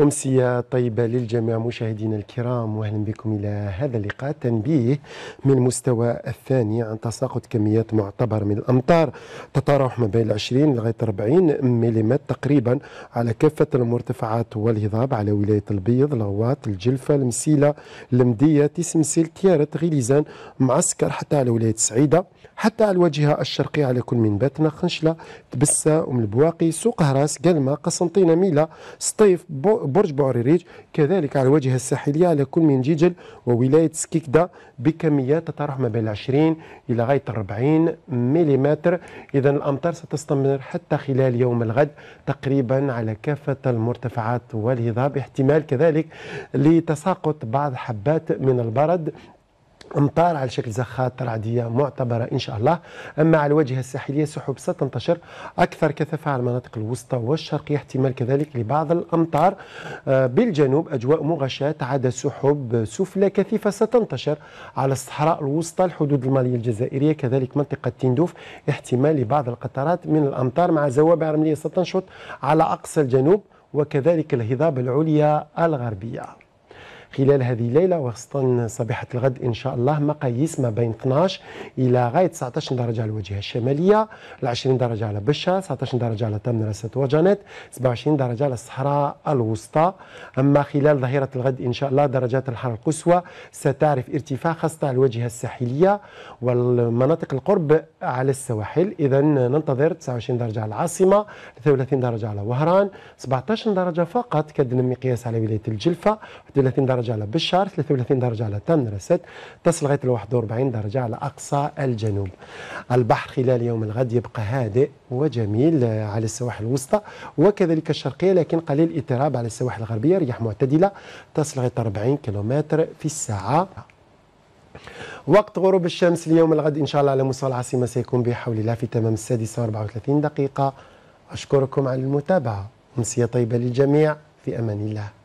أمسية طيبة للجميع مشاهدينا الكرام وأهلا بكم إلى هذا اللقاء تنبيه من المستوى الثاني عن تساقط كميات معتبرة من الأمطار تتراوح ما بين 20 لغاية 40 ملم تقريبا على كافة المرتفعات والهضاب على ولاية البيض الغواط الجلفة المسيلة المدية تسمسيل تيارت غليزان معسكر حتى على ولاية سعيدة حتى على الواجهة الشرقية على كل من باتنا خنشلة تبسة أم البواقي سوق هراس قلمة قسنطينة ميلا سطيف بو برج بوريريج كذلك على الواجهة الساحلية على كل من جيجل وولاية سكيكدا بكميات تتراوح ما بين 20 إلى غاية 40 ملم إذا الأمطار ستستمر حتى خلال يوم الغد تقريبا على كافة المرتفعات والهضاب احتمال كذلك لتساقط بعض حبات من البرد امطار على شكل زخات رعدية معتبره ان شاء الله اما على الواجهه الساحليه سحب ستنتشر اكثر كثافه على المناطق الوسطى والشرقيه احتمال كذلك لبعض الامطار آه، بالجنوب اجواء مغشاه عدا سحب سفلى كثيفه ستنتشر على الصحراء الوسطى الحدود الماليه الجزائريه كذلك منطقه تندوف احتمال لبعض القطرات من الامطار مع زوابع رمليه ستنشط على اقصى الجنوب وكذلك الهضاب العليا الغربيه خلال هذه الليله وخاصه صباحه الغد ان شاء الله مقاييس ما بين 12 الى غايه 19 درجه على الواجهه الشماليه 20 درجه على بشه 19 درجه على تمن راست وجنات 27 درجه على الصحراء الوسطى اما خلال ظهيره الغد ان شاء الله درجات الحراره القصوى ستعرف ارتفاع خاصه على الواجهه الساحليه والمناطق القرب على السواحل اذا ننتظر 29 درجه على العاصمه 33 درجه على وهران 17 درجه فقط كدنا مقياس على ولايه الجلفه 30 درجه درجة على بشار 33 درجة على تنرست تصل لغاية 41 درجة على أقصى الجنوب البحر خلال يوم الغد يبقى هادئ وجميل على السواحل الوسطى وكذلك الشرقية لكن قليل اضطراب على السواحل الغربية رياح معتدلة تصل لغاية 40 كيلومتر في الساعة وقت غروب الشمس اليوم الغد إن شاء الله على مستوى العاصمة سيكون بحول الله في تمام السادسة 34 دقيقة أشكركم على المتابعة أمسية طيبة للجميع في أمان الله